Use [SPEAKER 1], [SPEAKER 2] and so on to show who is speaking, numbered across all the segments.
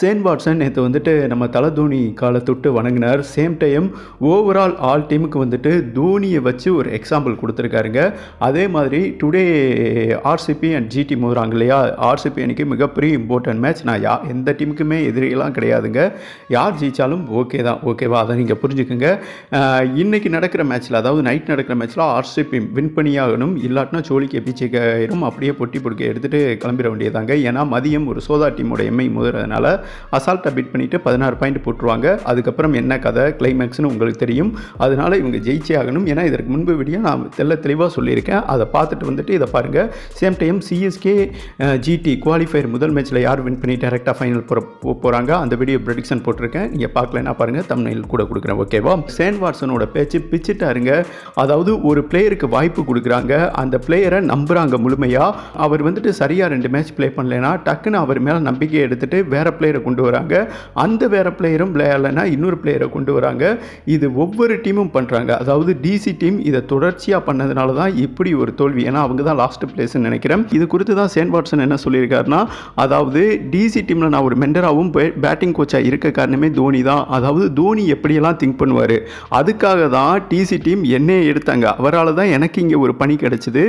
[SPEAKER 1] சேன் Watson நேற்று வந்துட்டு நம்ம தலை தோனி காலை தொட்டு வணங்கினார் சேம் டைம் ஓவரால் ஆல் டீமுக்கு வந்துட்டு தோனியை வச்சு ஒரு எக்ஸாம்பிள் கொடுத்துருக்காருங்க அதே மாதிரி டுடே ஆர்சிபி அண்ட் ஜிடி மோகிறாங்க இல்லையா ஆர்சிபி அன்றைக்கி மிகப்பெரிய இம்பார்ட்டன்ட் மேட்ச் நான் யா எந்த டீமுக்குமே எதிரிகளாம் கிடையாதுங்க யார் ஜெயித்தாலும் ஓகே தான் ஓகேவா அதை நீங்கள் புரிஞ்சுக்கோங்க இன்றைக்கி நடக்கிற மேட்ச்சில் அதாவது நைட் நடக்கிற மேட்ச்சில் ஆர்சிபி வின் பண்ணியாகணும் இல்லாட்டினா சோழிக்கு பிச்சைக்காயிரும் அப்படியே பொட்டி பொடிக்க எடுத்துகிட்டு கிளம்பிட வேண்டியதாங்க ஏன்னா மதியம் ஒரு சோதா டீமோட எம்ஐ மோதுறதுனால அசால்ட்டாக பிட் பண்ணிவிட்டு பதினாறு பாயிண்ட் போட்டுருவாங்க அதுக்கப்புறம் என்ன கதை கிளைமேக்ஸ்னு உங்களுக்கு தெரியும் அதனால் இவங்க ஜெயிச்சே ஆகணும் ஏன்னா இதற்கு முன்பு வீடியோ நான் தெல்ல தெளிவாக சொல்லியிருக்கேன் அதை பார்த்துட்டு வந்துட்டு இதை பாருங்கள் same time CSK GT qualifier முதல் மேட்ச்சில் யார் வின் பண்ணி டேரெக்டாக ஃபைனல் போகிற போகிறாங்க அந்த வீடியோ ப்ரெடிக்ஷன் போட்டிருக்கேன் நீங்கள் பார்க்கலன்னா பாருங்கள் தமிழில் கூட கொடுக்குறேன் ஓகேவா சேன் வாட்ஸனோட பேச்சு பிச்சுட்டாருங்க அதாவது ஒரு பிளேயருக்கு வாய்ப்பு கொடுக்குறாங்க அந்த பிளேயரை நம்புகிறாங்க முழுமையாக அவர் வந்துட்டு சரியாக ரெண்டு மேட்ச் ப்ளே பண்ணலைன்னா டக்குன்னு அவர் மேலே நம்பிக்கை எடுத்துகிட்டு வேறு பிளேயர் பிளேயரை கொண்டு வராங்க அந்த வேறு பிளேயரும் இல்லைனா இன்னொரு பிளேயரை கொண்டு வராங்க இது ஒவ்வொரு டீமும் பண்ணுறாங்க அதாவது டிசி டீம் இதை தொடர்ச்சியாக பண்ணதுனால தான் இப்படி ஒரு தோல்வி ஏன்னா அவங்க தான் லாஸ்ட் பிளேஸ்ன்னு நினைக்கிறேன் இது குறித்து தான் சேன் வாட்ஸன் என்ன சொல்லியிருக்காருன்னா அதாவது டிசி டீமில் நான் ஒரு மெண்டராகவும் பேட்டிங் கோச்சாக இருக்க காரணமே தோனி தான் அதாவது தோனி எப்படியெல்லாம் திங்க் பண்ணுவார் அதுக்காக தான் டிசி டீம் என்னையே எடுத்தாங்க அவரால் தான் எனக்கு இங்கே ஒரு பணி கிடச்சிது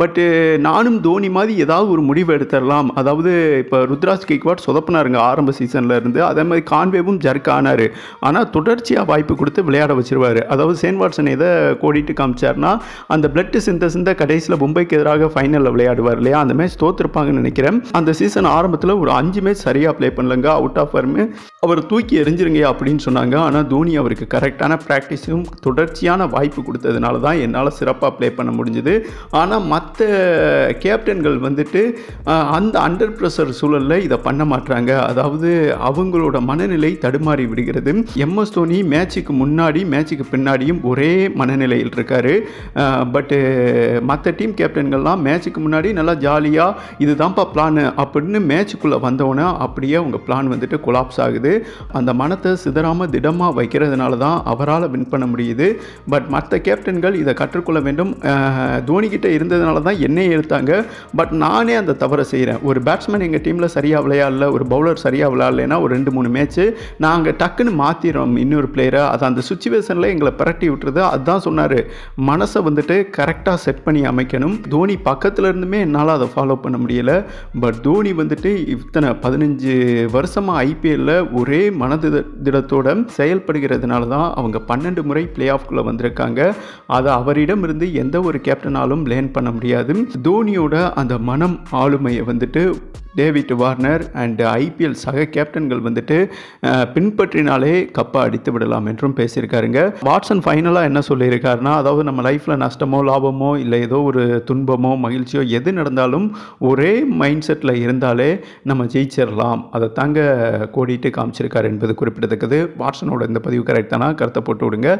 [SPEAKER 1] பட்டு நானும் தோனி மாதிரி ஏதாவது ஒரு முடிவு எடுத்துடலாம் அதாவது இப்போ ருத்ராஜ் கேக்வாட் சொதப்பினாருங்க ஆரம்ப சீசனில் இருந்து அதே மாதிரி கான்வேவும் ஜர்க் ஆனார் ஆனால் தொடர்ச்சியாக வாய்ப்பு கொடுத்து விளையாட வச்சிருவார் அதாவது சேன் வாட்சன் எதை கோடிட்டு காமிச்சார்னா அந்த பிளட் சிந்த சிந்த கடைசியில் மும்பைக்கு எதிராக ஃபைனலில் விளையாடுவார் இல்லையா அந்த மேட்ச் தோற்றுருப்பாங்கன்னு நினைக்கிறேன் அந்த சீசன் ஆரம்பத்தில் ஒரு அஞ்சு மேட்ச் சரியாக ப்ளே பண்ணலங்க அவுட் ஆஃப் வர்மு அவர் தூக்கி எரிஞ்சிருங்க அப்படின்னு சொன்னாங்க ஆனால் தோனி அவருக்கு கரெக்டான ப்ராக்டிஸும் தொடர்ச்சியான வாய்ப்பு கொடுத்ததுனால தான் என்னால் சிறப்பாக ப்ளே பண்ண முடிஞ்சுது ஆனால் மற்ற கேப்டன்கள் வந்துட்டு அந்த அண்டர் ப்ரெஷர் சூழலில் இதை பண்ண மாட்டாங்க அதாவது அவங்களோட மனநிலை தடுமாறி விடுகிறது எம்எஸ் தோனி மேட்சுக்கு முன்னாடி மேட்சுக்கு பின்னாடியும் ஒரே மனநிலையில் இருக்கார் பட்டு மற்ற டீம் கேப்டன்கள்லாம் மேட்சுக்கு முன்னாடி நல்லா ஜாலியாக இதுதான்ப்பா பிளான் அப்படின்னு மேட்சுக்குள்ளே வந்தோன்னே அப்படியே அவங்க பிளான் வந்துட்டு கொலாப்ஸ் ஆகுது போது அந்த மனத்தை சிதறாமல் திடமாக வைக்கிறதுனால தான் அவரால் வின் பண்ண முடியுது பட் மற்ற கேப்டன்கள் இதை கற்றுக்கொள்ள வேண்டும் தோனிக்கிட்ட இருந்ததுனால தான் என்னை எடுத்தாங்க பட் நானே அந்த தவறை செய்கிறேன் ஒரு பேட்ஸ்மேன் எங்கள் டீமில் சரியாக விளையாடல ஒரு பவுலர் சரியாக விளையாடலைன்னா ஒரு ரெண்டு மூணு மேட்ச்சு நாங்கள் டக்குன்னு மாற்றிடுறோம் இன்னொரு பிளேயரை அது அந்த சுச்சுவேஷனில் எங்களை பரட்டி விட்டுறது அதுதான் சொன்னார் மனசை வந்துட்டு கரெக்டாக செட் பண்ணி அமைக்கணும் தோனி பக்கத்தில் இருந்துமே என்னால் அதை ஃபாலோ பண்ண முடியலை பட் தோனி வந்துட்டு இத்தனை பதினஞ்சு வருஷமாக ஐபிஎல்லில் ஒரே மனது திடத்தோட செயல்படுகிறதுனால தான் அவங்க பன்னெண்டு முறை பிளே ஆஃப்குள்ளே வந்திருக்காங்க அதை அவரிடமிருந்து எந்த ஒரு கேப்டனாலும் லேர்ன் பண்ண முடியாது தோனியோட அந்த மனம் ஆளுமையை வந்துட்டு டேவிட் வார்னர் அண்டு ஐபிஎல் சக கேப்டன்கள் வந்துட்டு பின்பற்றினாலே கப்பை அடித்து விடலாம் என்றும் பேசியிருக்காருங்க வாட்ஸன் ஃபைனலாக என்ன சொல்லியிருக்காருன்னா அதாவது நம்ம லைஃப்பில் நஷ்டமோ லாபமோ இல்லை ஏதோ ஒரு துன்பமோ மகிழ்ச்சியோ எது நடந்தாலும் ஒரே மைண்ட் செட்டில் இருந்தாலே நம்ம ஜெயிச்சிடலாம் அதை தாங்க கோடிட்டு காமிச்சிருக்காரு என்பது குறிப்பிடத்தக்கது வாட்ஸனோட இந்த பதிவு கரெக்டானா கருத்தை போட்டு விடுங்க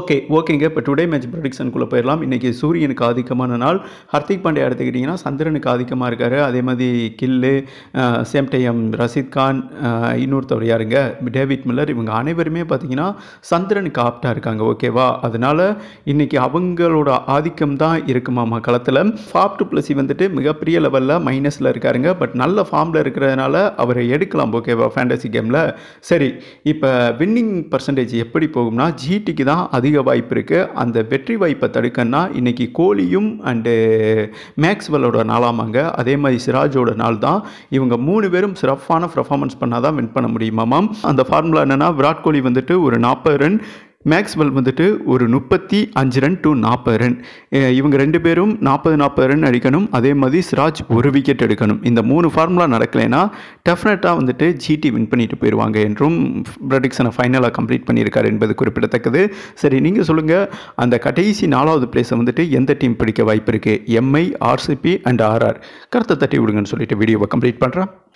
[SPEAKER 1] ஓகே ஓகேங்க இப்போ டுடே மேட்ச் ப்ரொடிக்ஷனுக்குள்ளே போயிடலாம் இன்றைக்கி சூரியனுக்கு ஆதிக்கமான நாள் ஹர்திக் பாண்டியா எடுத்துக்கிட்டிங்கன்னா சந்திரனுக்கு ஆதிக்கமாக இருக்கார் அதே மாதிரி கில்லு சேம் டைம் ரஷீத் கான் இன்னொருத்தவர் யாருங்க டேவிட் மில்லர் இவங்க அனைவருமே பார்த்தீங்கன்னா சந்திரனுக்கு ஆப்டாக இருக்காங்க ஓகேவா அதனால் இன்றைக்கி அவங்களோட ஆதிக்கம் தான் இருக்குமாமா களத்தில் ஃபாப் டு பிளஸி e வந்துட்டு மிகப்பெரிய லெவலில் மைனஸில் இருக்காருங்க பட் நல்ல ஃபார்மில் இருக்கிறதுனால அவரை எடுக்கலாம் ஓகேவா ஃபேண்டசி கேமில் சரி இப்போ வின்னிங் பர்சன்டேஜ் எப்படி போகும்னா ஜிடிக்கு தான் அதிக வாய்ப்பு இருக்குது அந்த வெற்றி வாய்ப்பை தடுக்கன்னா இன்றைக்கி கோலியும் அண்டு மேக்ஸ்வெல்லோட நாளாமாங்க அதே மாதிரி சிராஜோட நாள் தான் இவங்க மூணு பேரும் சிறப்பான பர்ஃபார்மன்ஸ் பண்ணாதான் வின் பண்ண முடியுமாம் அந்த ஃபார்முலா என்னன்னா விராட் கோலி வந்துட்டு ஒரு நாற்பது ரன் மேக்ஸ்வெல் வந்துட்டு ஒரு முப்பத்தி அஞ்சு ரன் டு நாற்பது ரன் இவங்க ரெண்டு பேரும் நாற்பது நாற்பது ரன் அடிக்கணும் அதே மாதிரி சிராஜ் ஒரு விக்கெட் எடுக்கணும் இந்த மூணு ஃபார்முலா நடக்கலைன்னா டெஃபினட்டாக வந்துட்டு ஜிடி வின் பண்ணிட்டு போயிடுவாங்க என்றும் ப்ரடிக்ஷனை ஃபைனலாக கம்ப்ளீட் பண்ணியிருக்காரு என்பது குறிப்பிடத்தக்கது சரி நீங்கள் சொல்லுங்கள் அந்த கடைசி நாலாவது பிளேஸை வந்துட்டு எந்த டீம் பிடிக்க வாய்ப்பு இருக்குது எம்ஐ ஆர்சிபி அண்ட் ஆர்ஆர் கருத்தை தட்டி விடுங்கன்னு சொல்லிட்டு வீடியோவை கம்ப்ளீட் பண்ணுறேன்